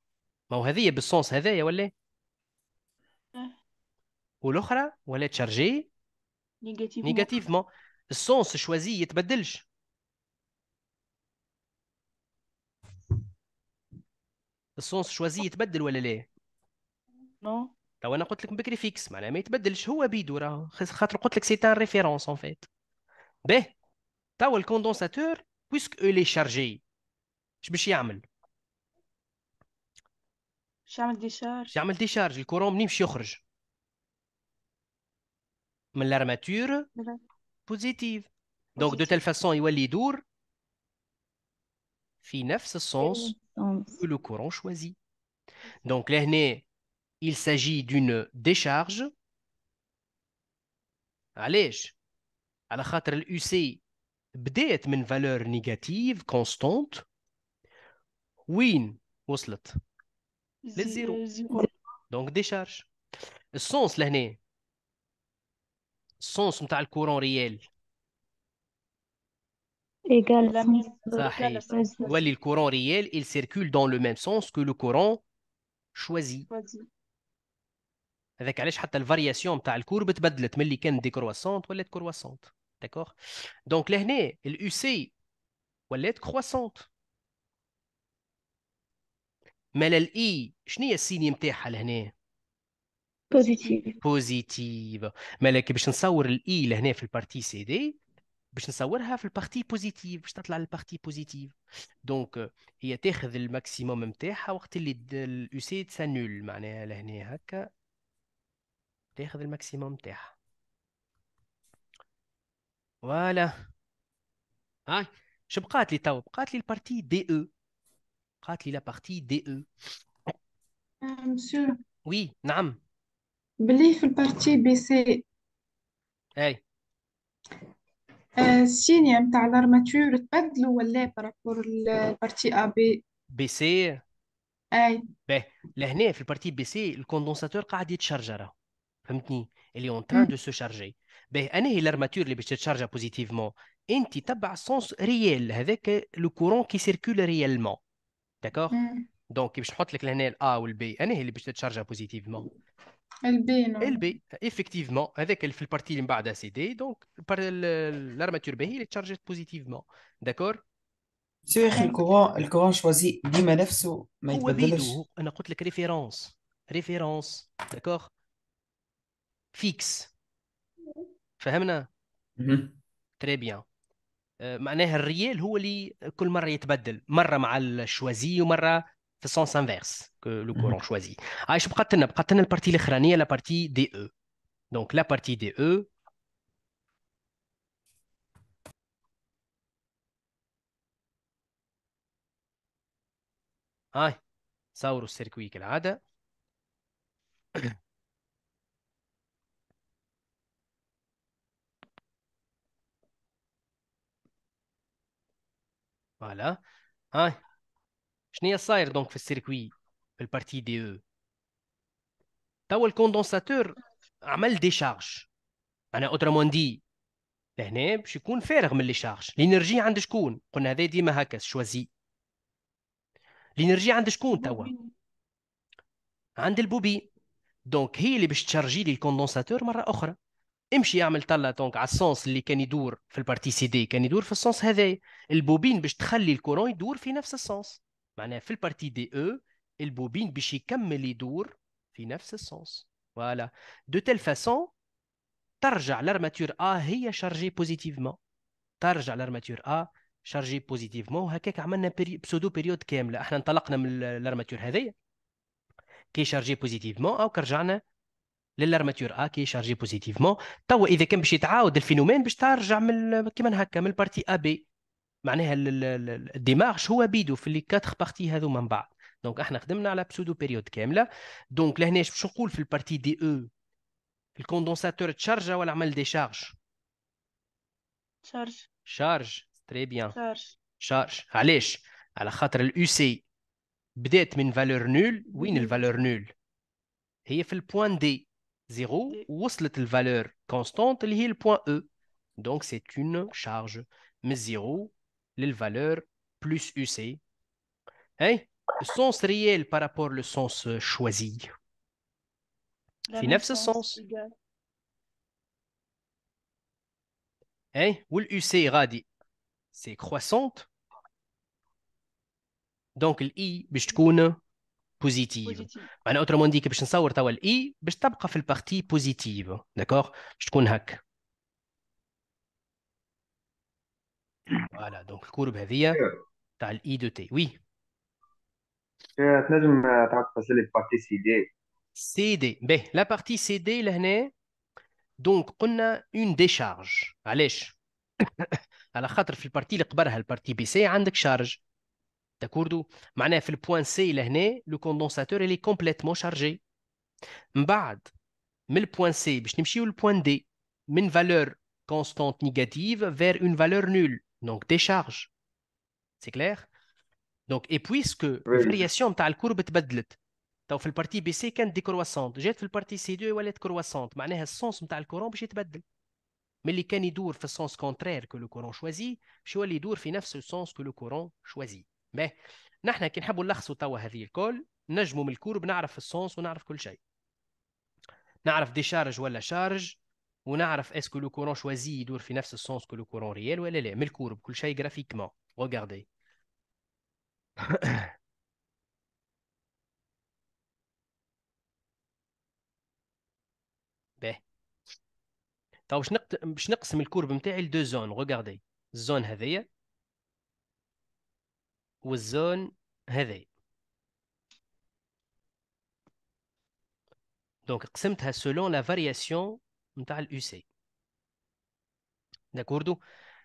[SPEAKER 1] ما هو هذه بالسونس هذايا ولا اه. والاخرى ولا تشارجي نيجاتيفمون نيجاتيفمون السونس شوازي يتبدلش السونس شوازي يتبدل ولا لا؟ نو تو انا قلت لك بكري فيكس معناها ما يتبدلش هو بيدو راه خاطر قلت لك سي ريفيرونس اون فيت باهي توا الكوندونساتور بويسك او لي شارجي اش باش يعمل؟ J'ai un décharge. décharge. Le courant de l'armature positive. Donc, de telle façon, il y a les dours. ce sens que le courant choisit. Donc, il s'agit d'une décharge. Allez, à allez, allez, Uc Win. une les zéro-zéro donc des charges sens l'année sens on parle courant réel ouais le courant réel il circule dans le même sens que le courant choisi avec allez je parle variation on parle courbe tu peux être millikan décroissante ou être croissante d'accord donc l'année le uc ouais être croissante مالا الاي شنو هي السيني نتاعها لهنا بوزيتيف بوزيتيف مالا كي باش نصور الاي لهنا في البارتي سي دي باش نصورها في البارتي بوزيتيف باش تطلع البارتي بوزيتيف دونك هي تاخذ الماكسيموم نتاعها وقت اللي الاو سي تسانول معناها لهنا هكا تاخذ الماكسيموم نتاعها فوالا هاي شو بقات لي تو بقات لي البارتي دي او C'est pour la partie de ah, Monsieur. Oui, Nam Je suis dans la partie B. Oui. Est-ce l'armature change ou non par rapport à la partie A, B B, C Oui. Ici, la partie B, le condensateur est en train de se charger. Vous comprenez Il est en train de mm. se charger. C'est ben, l'armature qui charge positivement. Vous avez un sens réel avec euh, le courant qui circule réellement. داكوغ دونك باش نحط لك لهنا الا والبي انا هي اللي باش تتشارجا بوزيتيفمون البي نو البي ايفيكتيفمون هذاك في البارتي اللي من بعدها سي دي دونك الارماتور بي هي اللي تشارجت بوزيتيفمون داكور سي اخي الكورون الكورون شوازي ديما نفسه ما يتبدلش انا قلت لك ريفيرونس ريفيرونس داكور فيكس فهمنا تري بيان آه، معناها الريال هو اللي كل مره يتبدل مره مع الشوازي ومره في السونس انفيرس لو كورون شوازي هاي شو بقات لنا بقات لنا البارتي الاخرانيه لا بارتي دي او دونك لا بارتي دي او هاي صوروا السيركوي كالعاده فوالا هاي شنو هي صاير دونك في السيركوي في البارتي دي او توا الكوندنساتور عمل دي شارج انا اوترومون دي لهنا باش يكون فارغ من لي شارج لينرجي عند شكون قلنا هذا ديما هكا شوازي لينرجي عند شكون توا عند البوبي دونك هي اللي باش تشارجي لي الكوندنساتور مره اخرى امشي يعمل طلة دونك على السونس اللي كان يدور في البارتي سي دي كان يدور في السونس هذايا البوبين باش تخلي الكورون يدور في نفس السونس معناها في البارتي دي او البوبين باش يكمل يدور في نفس السونس فوالا دو تيل فاسون ترجع لارماتور ا هي شارجي بوزيتيفمون ترجع لارماتور ا شارجي بوزيتيفمون وهكاك عملنا بري... بسودو بيريود كامله احنا انطلقنا من الارماتور هذيا كي شارجي بوزيتيفمون او رجعنا للارماتور ا كي شارجي بوزيتيفمون توا اذا كان باش يتعاود الفينومين باش ترجع من كيما هكا من البارتي ا بي معناها الديمارش هو بيدو في لي كاتر بارتي هذو من بعد دونك احنا خدمنا على بسودو بيريود كامله دونك لهنا باش نقول في البارتي e؟ دي او الكوندنساتور تشارجا ولا عمل دي شارج شارج شارج تري بيان شارج شارج علاش على خاطر الاو سي بدات من فالور نول وين الفالور نول هي في البوان دي 0 ou ce la valeur constante, c'est le point E. Donc c'est une charge. Mais 0 la valeur plus UC. Hein? Le sens réel par rapport au sens euh, choisi. Il y a sens. Et hein? où UC est C'est croissante. Donc le I, c'est بوزيتيف معناها اوترومون ديك باش نصور توا الاي باش تبقى في البارتي بوزيتيف داكوغ باش تكون هك فوالا دونك الكورب هذيا تاع الاي دو تي وي تنجم تعاود تفصل لي بارتي سي دي سي دي باهي لا بارتي سي دي لهنا دونك قلنا اون ديشارج علاش على خاطر في البارتي اللي قبلها البارتي بي سي عندك شارج D'accord Maintenant, le point C, le condensateur est complètement chargé. M'bad, le point C, le point D, met une valeur constante négative vers une valeur nulle. Donc, décharge. C'est clair Et puisque la variation de la courbe est baissante, la partie BC est décroissante. J'ai fait la partie C2 et elle est croissante. Maintenant, le sens de courant courbe est baissant. Mais si les canidures font le sens contraire que le courant choisit, les canidures finissent dans ce sens que le courant choisit. باهي نحن كي نحبوا نلخصوا توا هذه الكل نجموا من الكورب نعرف السونس ونعرف كل شيء نعرف ديشارج ولا شارج ونعرف اسكو لو كورون شوازي يدور في نفس السونس كو لو كورون ريال ولا لا من الكورب كل شيء جرافيكمون ريغاردي باهي تو باش نقسم الكورب نتاعي لدو زون ريغاردي الزون هذيا ou zone heavy. Donc, cest selon la variation du talusé. D'accord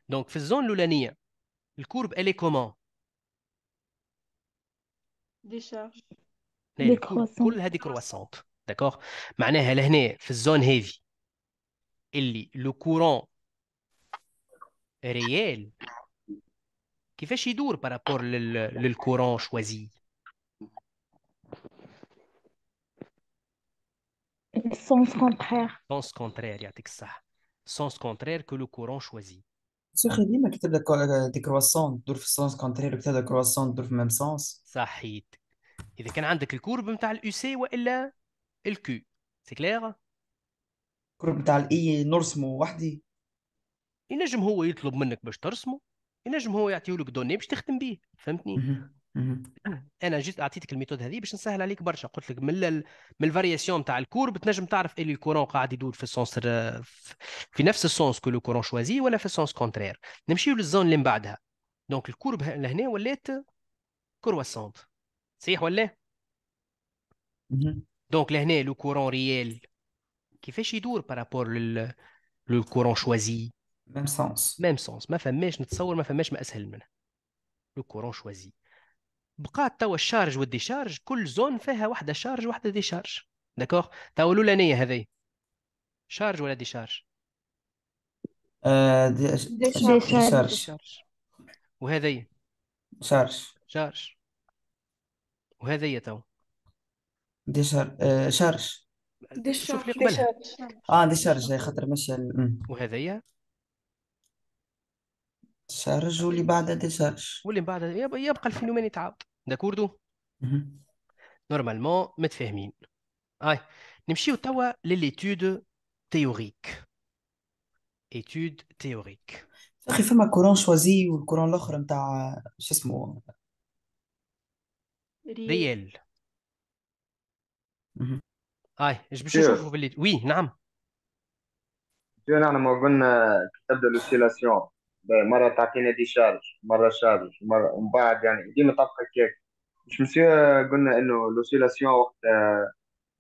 [SPEAKER 1] donc, faisant l'oulanier, le courbe elle est comment? Décharge. La croissance. Elle est croissante. D'accord. Ça veut dire dans la zone heavy, où le courant réel كيفاش يدور بارابور لل... للكورون شوازي سونس كونترير سونس كونترير يعطيك الصح سونس كونترير كو لو كورون شوازي سيخي ديما كي تبدا دي كرواسون تدور في سونس كونترير وكي تبدا كرواسون تدور في ميم سونس صحيت اذا كان عندك الكورب نتاع الاو سي والا الكو سي كلير الكورب نتاع الاي نرسمو وحدي ينجم هو يطلب منك باش ترسمه ينجم هو يعطيه لك دوني باش تخدم به فهمتني آه، انا جيت اعطيتك الميثود هذه باش نسهل عليك برشا قلت لك من ال... من الفارياسيون تاع الكور بتنجم تعرف اللي الكورون قاعد يدور في السونس في نفس السونس كو لو كورون شوازي ولا في السونس كونترير نمشيو للزون اللي من بعدها دونك الكورب لهنا ولات كرواسونت صحيح ولا دونك لهنا لو كورون ريال كيفاش يدور بارابور لل... للكورون شوازي ميم سونس ميم سونس ما فماش نتصور ما فماش ما اسهل منها لو كورون شوازي بقى توا الشارج والديشارج كل زون فيها واحده شارج واحده ديشارج داكوغ توا الاولانيه هذه شارج ولا ديشارج آه دي... ديشارج ديشارج, ديشارج. وهذه شارج شارج وهذه تو ديشار شارج ديشارج آه، شوف لي قبلها اه ديشارج خاطر ماشي وهذه سيرج واللي بعدها دي واللي من يبقى, يبقى الفينومين يتعاود داكوردو نورمالمون متفاهمين اي نمشيو توا لليتود تيوريك ايتود تيوريك اخي فما كورون شوازي والكورون الاخر نتاع شو اسمه ريال هاي اش باش نشوفوا باللي وي نعم نعم ما قلنا تبدا لوسيلاسيون مره تعطينا دي شارج مره شارج مره ومن بعد يعني ديما تبقى كيك مش مسيو قلنا انه لوسيلاسيون وقت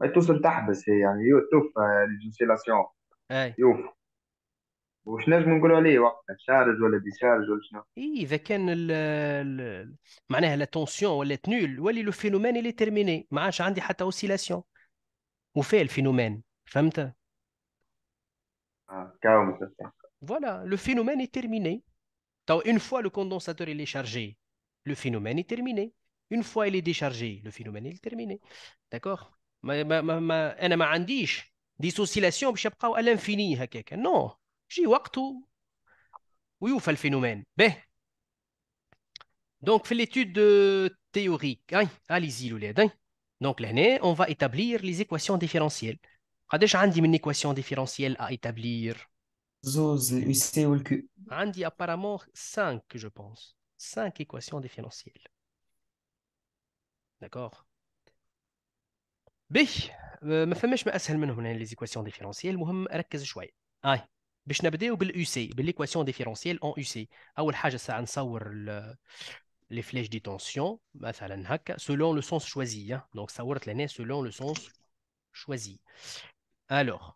[SPEAKER 1] ما توصل تحبس هي يعني توفى لوسيلاسيون اي يوف وش نجم نقولوا عليه وقتها شارج ولا دي شارج ولا شنو اي اذا كان ال معناها لا تونسيون ولا تنول ولي لو فينومين اللي تيرميني ما عادش عندي حتى اوسيلاسيون وفيه الفينومين فهمت؟ اه كاو Voilà, le phénomène est terminé. Une fois le condensateur est chargé, le phénomène est terminé. Une fois il est déchargé, le phénomène est terminé. D'accord oscillations ما عنديش ديسوسيلاسيون à l'infini. Non, j'ai هكاك Oui, Oui, وقته le phénomène. phénomène. Ben. Donc, fait l'étude théorique, hein? allez-y, hein? Donc, l'année, on va établir les équations différentielles. Quand j'ai une équation différentielle à établir, j'ai apparemment 5, je pense, 5 équations différentielles, d'accord Bien, euh, je ne vais pas m'assurer les équations différentielles sont bonnes, c'est important de se concentrer un peu. Oui, pour en UC. La première chose, c'est les flèches de tension, par selon le sens choisi. Hein. Donc, je l'ai filmée selon le sens choisi. Alors,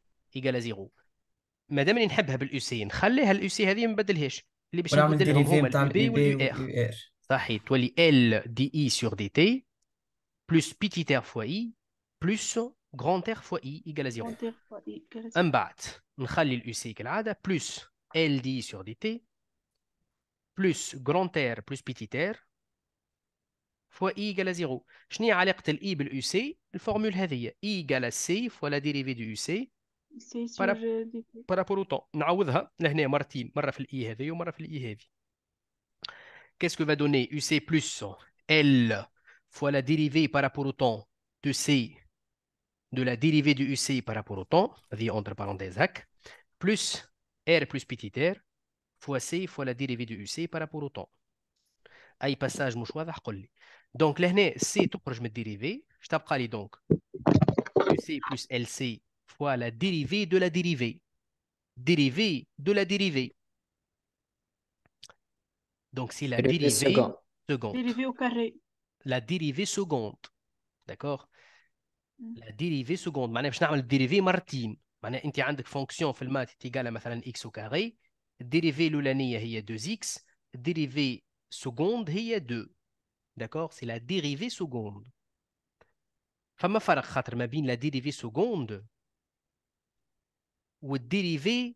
[SPEAKER 1] ايكال زيرو مادام اللي نحبها بالاو سي نخليها الاو سي هذه ما نبدلهاش اللي باش نبدلهم هما البي واليو ار صحيح تولي ال دي اي سور دي تي بلس بيتيت ار فوا اي بلس جراند ار فوا اي ايكال زيرو من بعد نخلي الاو سي كالعاده بلس ال دي سور دي تي بلس جراند ار بلس بيتيت ار فوا اي ايكال زيرو شنو هي علاقه الاي بالاو سي الفورمول هذه اي ايكال سي فوا لا ديريفي دو يو سي par rapport au temps. مرتين في qu'est-ce que va donner UC plus L fois la dérivée par rapport au temps de C de la dérivée de UC par rapport au temps, cest entre parenthèses plus R plus petit R fois C fois la dérivée de UC par rapport au temps. y passage مش واضح قل لي. Donc لهنا C tout me dérivée. Je تبقى donc UC plus LC fois la dérivée de la dérivée. Dérivée de la dérivée. Donc, c'est la dérivée, seconde. au carré. La dérivée seconde. D'accord mm. La dérivée seconde. Je faire la dérivée Martine. Tu as une fonction dans le maths est égale à x au carré. Dérivée y est 2x. Dérivée seconde est 2. D'accord C'est la dérivée seconde. Femme à faire la dérivée seconde. والديريفي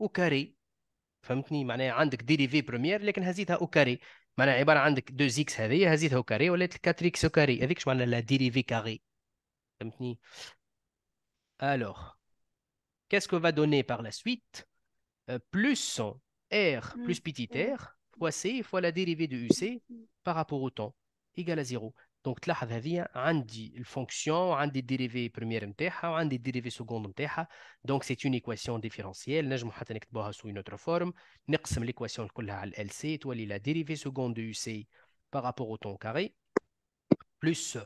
[SPEAKER 1] او كاري فهمتني معناها 4 alors qu'est-ce que va donner par la suite euh, plus r plus mm. petit r fois c fois la dérivée de uc par rapport au temps égal à 0 donc, tu j'ai la fonction, j'ai des dérivée première, j'ai la dérivée seconde. Donc, c'est une équation différentielle. On peut la une autre forme. nous avons l'équation LC, cest la dérivée seconde de uc par rapport au temps carré, plus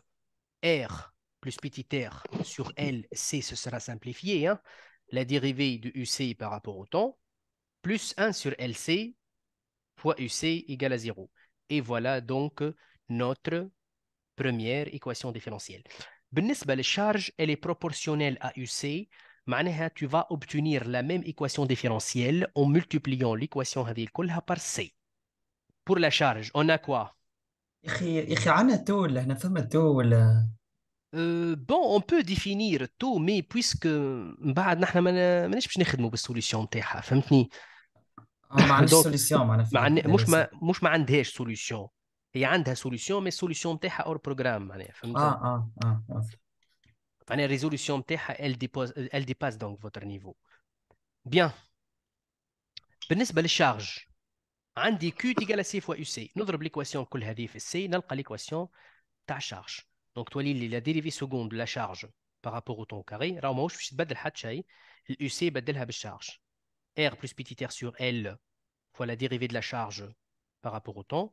[SPEAKER 1] r, plus petit r sur lc, ce sera simplifié. Hein. La dérivée de uc par rapport au temps, plus 1 sur lc, fois uc, égale à 0. Et voilà donc notre première équation différentielle. بالنسبة للشارج elle est proportionnelle à UC معناها tu vas obtenir la même équation différentielle en multipliant l'équation هذه كلها par C. Pour la charge, on a quoi يخي يخي عندنا تو ولا هنا فما تو ولا بون bon, on peut définir taux, mais puisque بعد نحن ما ماناش باش نخدموا بالسوليسيون نتاعها فهمتني؟ ما عندناش سوليسيون معناها مش ما مش ما عندهاش سوليسيون il y a une solution, mais la solution est hors programme. Ah, ah, ah. La elle dépasse donc votre niveau. Bien. Pour la charge, on a Q égale à C fois UC. On met l'équation de chaque équation dans C. On l'équation de la charge. Donc, on a la dérivée seconde de la charge par rapport au temps au carré. Récemment, on ne peut changer la par la charge. R plus petit r sur L fois la dérivée de la charge par rapport au temps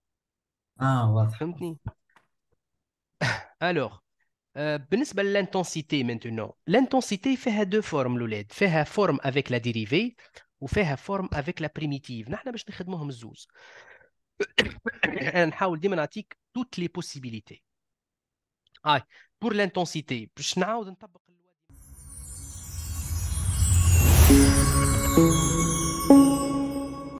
[SPEAKER 1] Ah, Alors, l'intensité euh, maintenant. L'intensité fait deux formes fait la forme avec la dérivée ou fait la forme avec la primitive. Nous how dit toutes les possibilités. Pour l'intensité,